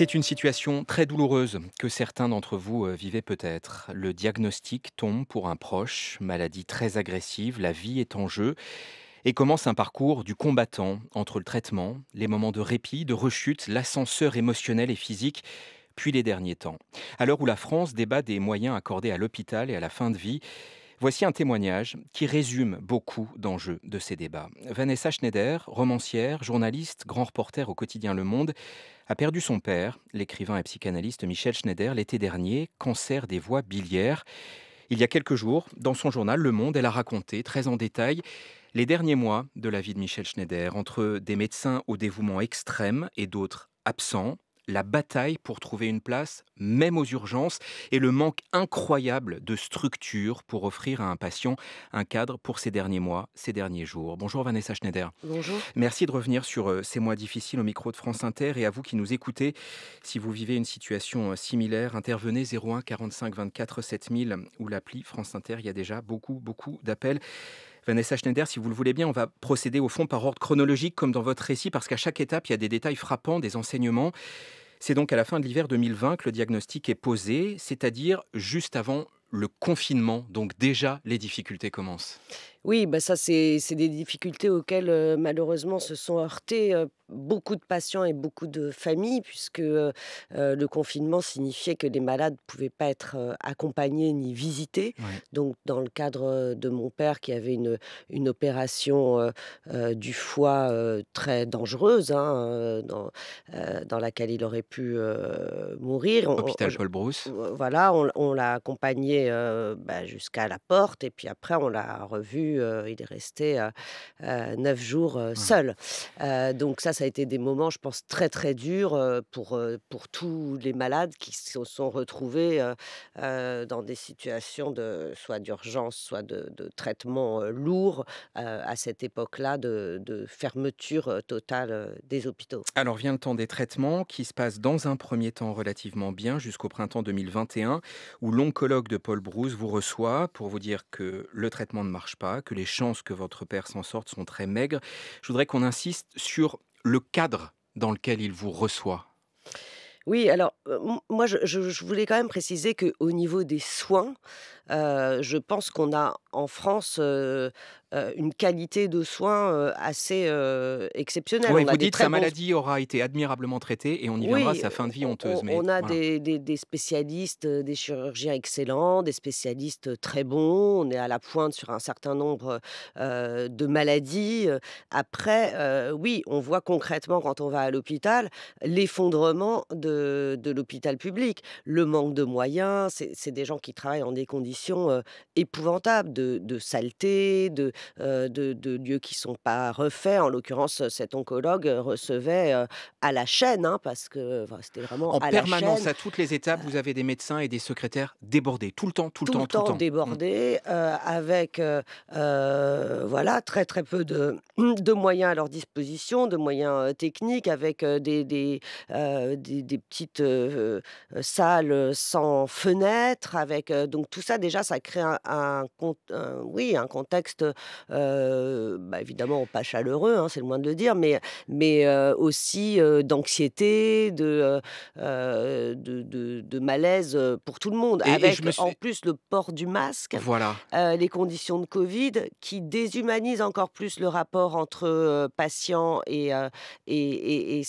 C'est une situation très douloureuse que certains d'entre vous euh, vivaient peut-être. Le diagnostic tombe pour un proche, maladie très agressive, la vie est en jeu et commence un parcours du combattant entre le traitement, les moments de répit, de rechute, l'ascenseur émotionnel et physique, puis les derniers temps. À l'heure où la France débat des moyens accordés à l'hôpital et à la fin de vie, Voici un témoignage qui résume beaucoup d'enjeux de ces débats. Vanessa Schneider, romancière, journaliste, grand reporter au quotidien Le Monde, a perdu son père, l'écrivain et psychanalyste Michel Schneider, l'été dernier, cancer des voies biliaires. Il y a quelques jours, dans son journal Le Monde, elle a raconté très en détail les derniers mois de la vie de Michel Schneider, entre des médecins au dévouement extrême et d'autres absents, la bataille pour trouver une place, même aux urgences, et le manque incroyable de structure pour offrir à un patient un cadre pour ces derniers mois, ces derniers jours. Bonjour Vanessa Schneider. Bonjour. Merci de revenir sur euh, ces mois difficiles au micro de France Inter et à vous qui nous écoutez. Si vous vivez une situation euh, similaire, intervenez 01 45 24 7000 ou l'appli France Inter. Il y a déjà beaucoup, beaucoup d'appels. Vanessa Schneider, si vous le voulez bien, on va procéder au fond par ordre chronologique comme dans votre récit parce qu'à chaque étape, il y a des détails frappants, des enseignements. C'est donc à la fin de l'hiver 2020 que le diagnostic est posé, c'est-à-dire juste avant le confinement, donc déjà les difficultés commencent. Oui, bah ça, c'est des difficultés auxquelles malheureusement se sont heurtés beaucoup de patients et beaucoup de familles, puisque le confinement signifiait que les malades ne pouvaient pas être accompagnés ni visités. Donc, dans le cadre de mon père qui avait une, une opération du foie très dangereuse, hein, dans, laquelle il aurait pu mourir. on, Voilà, l'a accompagné bah, jusqu'à la porte, et puis après, on l'a revu il est resté neuf jours mmh. seul. donc ça, ça a été des moments, je pense, très très durs pour, pour tous les malades qui se sont retrouvés dans des situations de soit d'urgence, soit de, traitement lourd à cette époque-là de, de fermeture totale des hôpitaux. Alors vient le temps des traitements qui se passe dans un premier temps relativement bien jusqu'au printemps 2021 où l'oncologue de Paul Brousse vous reçoit pour vous dire que le traitement ne marche pas, que les chances que votre père s'en sorte sont très maigres. Je voudrais qu'on insiste sur le cadre dans lequel il vous reçoit. Oui, alors euh, moi je, voulais quand même préciser que au niveau des soins, euh, je pense qu'on a en France euh, euh, une qualité de soins euh, assez euh, exceptionnelle. vous a dites sa maladie aura été admirablement traitée et on y verra sa fin de vie honteuse. On, a des, spécialistes, des chirurgiens excellents, des spécialistes très bons. On est à la pointe sur un certain nombre de maladies. Après, oui, on voit concrètement quand on va à l'hôpital l'effondrement de, l'hôpital public, le manque de moyens. C'est des gens qui travaillent dans des conditions épouvantables de saleté, de, euh, de, lieux qui sont pas refaits. En l'occurrence, euh, cet oncologue euh, recevait à la chaîne, hein, parce que c'était vraiment en permanence, à toutes les étapes, vous avez des médecins et des secrétaires débordés, tout le temps, tout le temps, tout le temps. Mmh. débordés, avec voilà très très peu de, moyens à leur disposition, de moyens techniques, avec des des, petites salles sans fenêtres, avec donc tout ça déjà, ça crée oui un contexte euh, bah, évidemment pas chaleureux, hein, c'est le moins de le dire, mais, mais euh, aussi euh, d'anxiété, de, de, malaise pour tout le monde. avec en plus le port du masque, voilà. les conditions de Covid qui déshumanisent encore plus le rapport entre patient et, et, et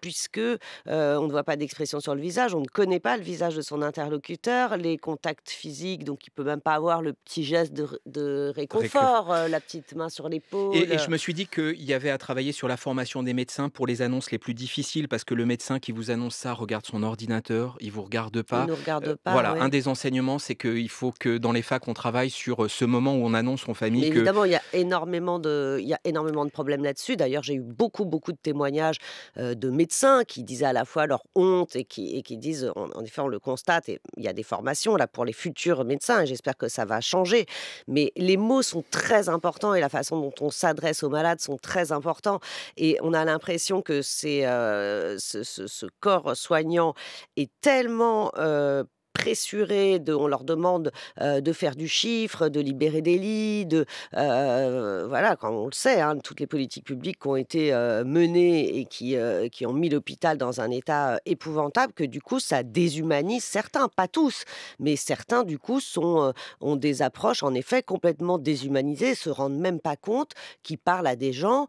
puisque on ne voit pas d'expression sur le visage, on ne connaît pas le visage de son interlocuteur, les contacts physiques, donc il peut même pas avoir le petit geste de, de réconfort, euh, la petite main sur l'épaule. Et, et, je me suis dit qu'il y avait à travailler sur la formation des médecins pour les annonces les plus difficiles, parce que le médecin qui vous annonce ça regarde son ordinateur, il vous regarde pas. Il ne regarde euh, pas. voilà, un des enseignements, c'est qu'il faut que dans les facs, on travaille sur euh, ce moment où on annonce en famille. Évidemment, il y a énormément de, il y a énormément de problèmes là-dessus. D'ailleurs, j'ai eu beaucoup, beaucoup de témoignages de médecins qui disaient à la fois leur honte et qui, et qui disent, en, effet, on le constate, et il y a des formations là pour les futurs médecins, et j'espère que ça va changer. Mais les mots sont très important et la façon dont on s'adresse aux malades sont très importants. Et on a l'impression que c'est euh, ce, corps soignant est tellement euh, pressurés, on leur demande de faire du chiffre, de libérer des lits, voilà, quand on le sait, hein, toutes les politiques publiques qui ont été menées et qui, qui ont mis l'hôpital dans un état épouvantable, que du coup ça déshumanise certains, pas tous, mais certains du coup sont ont des approches en effet complètement déshumanisées, se rendent même pas compte qu'ils parlent à des gens,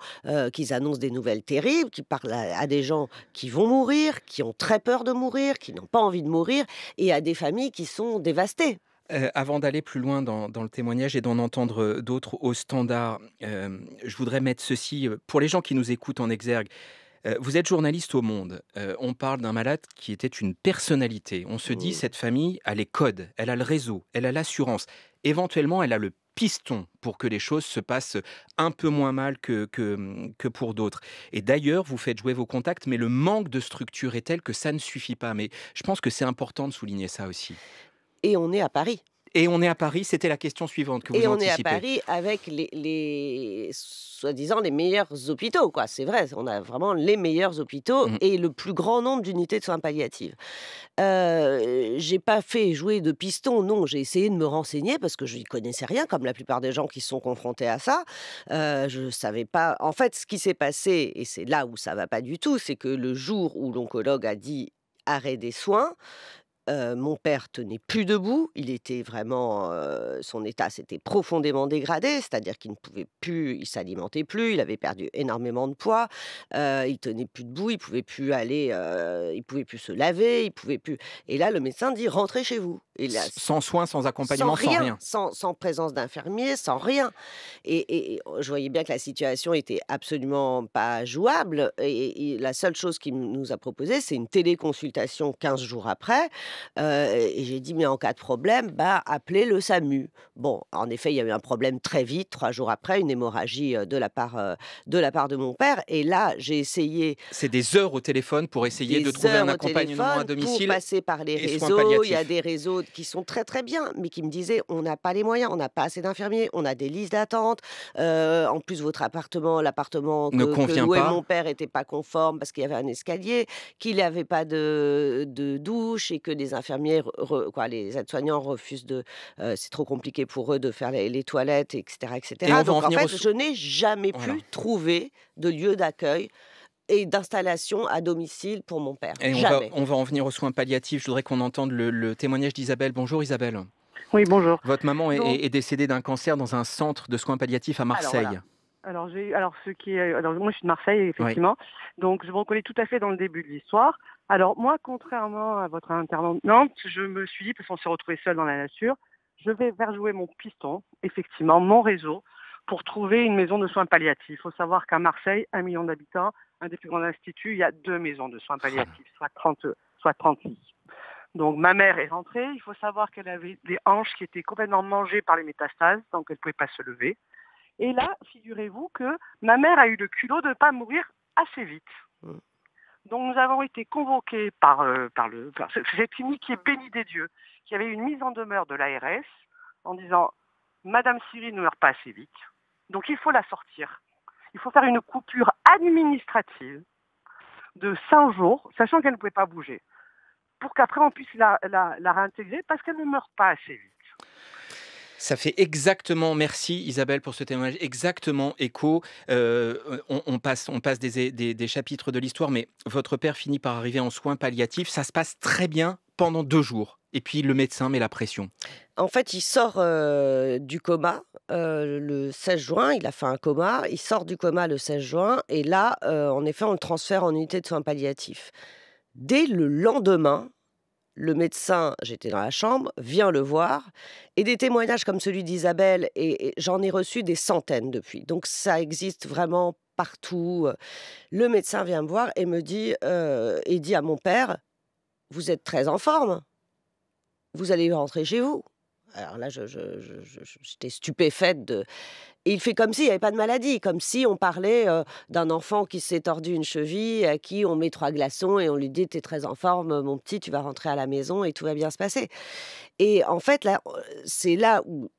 qu'ils annoncent des nouvelles terribles, qu'ils parlent à des gens qui vont mourir, qui ont très peur de mourir, qui n'ont pas envie de mourir, et à des familles qui sont dévastées. Euh, avant d'aller plus loin dans, le témoignage et d'en entendre euh, d'autres au standard, euh, je voudrais mettre ceci pour les gens qui nous écoutent en exergue. vous êtes journaliste au Monde. on parle d'un malade qui était une personnalité. On se dit, cette famille a les codes, elle a le réseau, elle a l'assurance. Éventuellement, elle a le piston pour que les choses se passent un peu moins mal que, que, mm, que pour d'autres. Et d'ailleurs, vous faites jouer vos contacts, mais le manque de structure est tel que ça ne suffit pas. Mais je pense que c'est important de souligner ça aussi. Et on est à Paris. Et on est à Paris, c'était la question suivante que vous Et on est à Paris avec les, soi-disant les meilleurs hôpitaux, quoi. C'est vrai, on a vraiment les meilleurs hôpitaux mmh. et le plus grand nombre d'unités de soins palliatifs. Euh, j'ai pas fait jouer de piston, non, j'ai essayé de me renseigner parce que je n'y connaissais rien, comme la plupart des gens qui sont confrontés à ça. Euh, je savais pas. En fait, ce qui s'est passé, et c'est là où ça va pas du tout, c'est que le jour où l'oncologue a dit arrêt des soins, mon père tenait plus debout. Il était vraiment, son état s'était profondément dégradé, c'est-à-dire qu'il ne pouvait plus, il s'alimentait plus, il avait perdu énormément de poids. il tenait plus debout, il pouvait plus aller, il pouvait plus se laver, il pouvait plus. Et là, le médecin dit rentrez chez vous. sans soins, sans accompagnement, sans rien, sans, présence d'infirmiers, sans rien. Et, oh, je voyais bien que la situation était absolument pas jouable. Et, la seule chose qu'il nous a proposée, c'est une téléconsultation 15 jours après. Euh, et j'ai dit, mais en cas de problème, bah, appelez le SAMU. Bon, en effet, il y a eu un problème très vite, trois jours après, une hémorragie euh, de la part, euh, de, la part de mon père. Et là, j'ai essayé. C'est des heures au téléphone pour essayer de trouver un accompagnement à domicile. Pour passer par les réseaux. Il y a des réseaux qui sont très, très bien, mais qui me disaient, on n'a pas les moyens, on n'a pas assez d'infirmiers, on a des listes d'attente. en plus, votre appartement, l'appartement que, mon père n'était pas conforme parce qu'il y avait un escalier, qu'il avait pas de, de douche et que des les infirmiers, quoi, les aides-soignants refusent de. c'est trop compliqué pour eux de faire les, toilettes, etc. etc. Donc en, fait, je n'ai jamais pu trouver de lieu d'accueil et d'installation à domicile pour mon père. Et On, va, en venir aux soins palliatifs. Je voudrais qu'on entende le, témoignage d'Isabelle. Bonjour Isabelle. Oui, bonjour. Votre maman est, décédée d'un cancer dans un centre de soins palliatifs à Marseille. Alors, Alors, ce qui moi je suis de Marseille effectivement, donc je vous reconnais tout à fait dans le début de l'histoire. Alors moi, contrairement à votre intervenante, je me suis dit, parce qu'on s'est retrouvé seul dans la nature, je vais faire jouer mon piston, effectivement, mon réseau, pour trouver une maison de soins palliatifs. Il faut savoir qu'à Marseille, un million d'habitants, un des plus grands instituts, il y a deux maisons de soins palliatifs, soit 30, soit lits Donc ma mère est rentrée, il faut savoir qu'elle avait des hanches qui étaient complètement mangées par les métastases, donc elle ne pouvait pas se lever. Et là, figurez-vous que ma mère a eu le culot de ne pas mourir assez vite. Mmh. Donc nous avons été convoqués par, euh, par, le, par qui est béni des dieux, qui avait une mise en demeure de l'ARS en disant Madame Siri ne meurt pas assez vite, donc il faut la sortir. Il faut faire une coupure administrative de 5 jours, sachant qu'elle ne pouvait pas bouger, pour qu'après on puisse la réintégrer parce qu'elle ne meurt pas assez vite. Ça fait exactement, merci Isabelle pour ce témoignage, exactement écho. Euh, on, passe, on passe des, chapitres de l'histoire, mais votre père finit par arriver en soins palliatifs. Ça se passe très bien pendant deux jours. Et puis le médecin met la pression. En fait, il sort euh, du coma euh, le 16 juin. Il a fait un coma. Il sort du coma le 16 juin. Et là, en effet, on le transfère en unité de soins palliatifs. Dès le lendemain, le médecin, j'étais dans la chambre, vient le voir. Et des témoignages comme celui d'Isabelle, et, j'en ai reçu des centaines depuis. Donc ça existe vraiment partout. Le médecin vient me voir et me dit, euh, et dit à mon père, vous êtes très en forme, vous allez rentrer chez vous. Alors là, j'étais stupéfaite de il fait comme s'il n'y avait pas de maladie, comme si on parlait euh, d'un enfant qui s'est tordu une cheville, à qui on met trois glaçons et on lui dit T'es très en forme, mon petit, tu vas rentrer à la maison et tout va bien se passer. Et en fait, là, euh, c'est là où,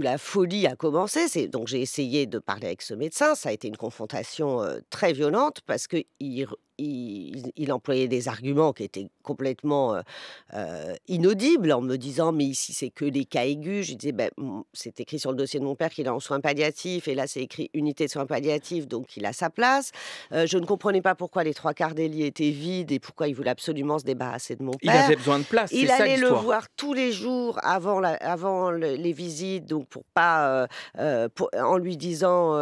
la folie a commencé. C'est, donc j'ai essayé de parler avec ce médecin. Ça a été une confrontation euh, très violente parce que il, employait des arguments qui étaient complètement inaudibles en me disant mais ici c'est que les cas aigus. Je disais ben, c'est écrit sur le dossier de mon père qu'il est en soins palliatifs et là c'est écrit unité de soins palliatifs, donc il a sa place. Euh, je ne comprenais pas pourquoi les trois quarts des lits étaient vides et pourquoi il voulait absolument se débarrasser de mon père. Il avait besoin de place. Il allait le voir tous les jours avant, la, avant les visites, donc pour pas, euh, euh, en lui disant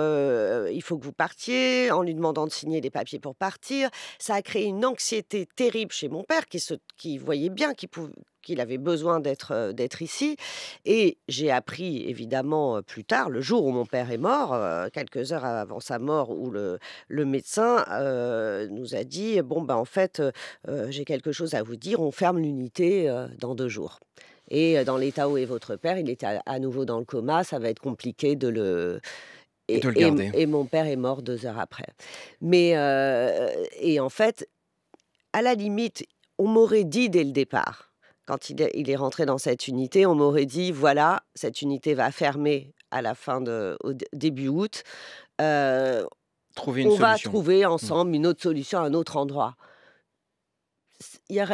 il faut que vous partiez, en lui demandant de signer des papiers pour partir. Ça a créé une anxiété terrible chez mon père qui, qui voyait bien qu'il pouvait qu'il avait besoin d'être d'être ici. Et j'ai appris évidemment plus tard, le jour où mon père est mort, quelques heures avant sa mort, où le, médecin nous a dit bon ben en fait j'ai quelque chose à vous dire, on ferme l'unité dans deux jours. Et dans l'état où est votre père, il est à, nouveau dans le coma, ça va être compliqué de le et, garder. et mon père est mort deux heures après. Mais et en fait, à la limite, on m'aurait dit dès le départ quand il est, rentré dans cette unité, on m'aurait dit voilà, cette unité va fermer à la fin de au début août. trouver une on va trouver mmh. ensemble une autre solution à un autre endroit.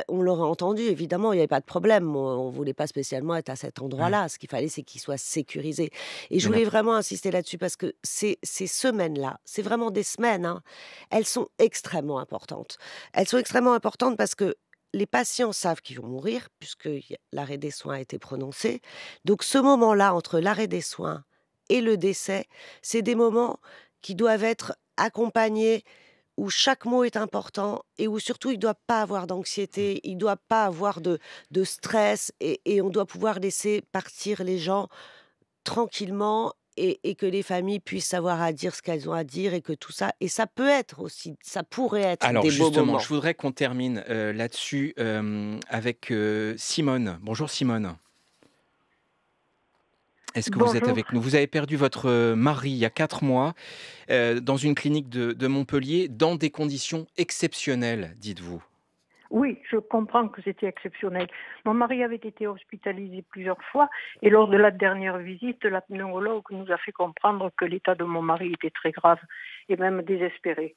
On l'aurait entendu, évidemment, il n'y avait pas de problème. On ne voulait pas spécialement être à cet endroit-là. Ce qu'il fallait, c'est qu'il soit sécurisé. Et je voulais vraiment insister là-dessus parce que ces, ces semaines-là, c'est vraiment des semaines, hein, elles sont extrêmement importantes. Elles sont extrêmement importantes parce que les patients savent qu'ils vont mourir puisque l'arrêt des soins a été prononcé. Donc ce moment-là, entre l'arrêt des soins et le décès, c'est des moments qui doivent être accompagnés où chaque mot est important et où surtout il ne doit pas avoir d'anxiété, mmh. il ne doit pas avoir de, stress et, on doit pouvoir laisser partir les gens tranquillement et, que les familles puissent savoir à dire ce qu'elles ont à dire et que tout ça. Et ça peut être aussi, ça pourrait être des justement, beaux moments. Je voudrais qu'on termine euh, là-dessus euh, avec euh, Simone. Bonjour Simone. Est-ce que vous êtes avec nous Vous avez perdu votre mari il y a quatre mois dans une clinique de Montpellier dans des conditions exceptionnelles, dites-vous. Oui, je comprends que c'était exceptionnel. Mon mari avait été hospitalisé plusieurs fois et lors de la dernière visite, la pneumologue nous a fait comprendre que l'état de mon mari était très grave et même désespéré.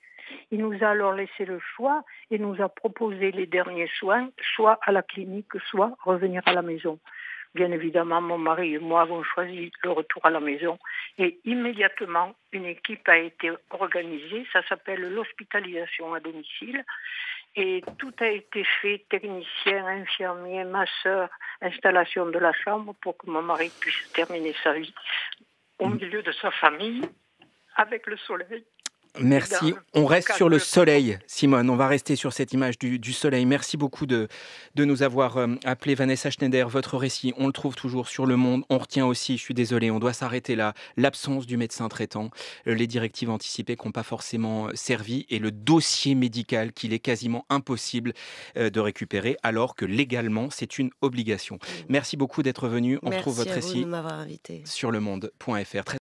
Il nous a alors laissé le choix et nous a proposé les derniers soins, soit à la clinique, soit revenir à la maison. Bien évidemment, mon mari et moi avons choisi le retour à la maison et immédiatement, une équipe a été organisée. Ça s'appelle l'hospitalisation à domicile et tout a été fait, technicien, infirmier, masseur, installation de la chambre pour que mon mari puisse terminer sa vie au milieu de sa famille, avec le soleil. Merci. On reste sur le soleil, Simone. On va rester sur cette image du, soleil. Merci beaucoup de, nous avoir euh, appelé Vanessa Schneider. Votre récit, on le trouve toujours sur Le Monde. On retient aussi, je suis désolé, on doit s'arrêter là, l'absence du médecin traitant, euh, les directives anticipées qui n'ont pas forcément euh, servi et le dossier médical qu'il est quasiment impossible de récupérer alors que légalement, c'est une obligation. Merci beaucoup d'être venu. On retrouve votre récit sur le monde.fr.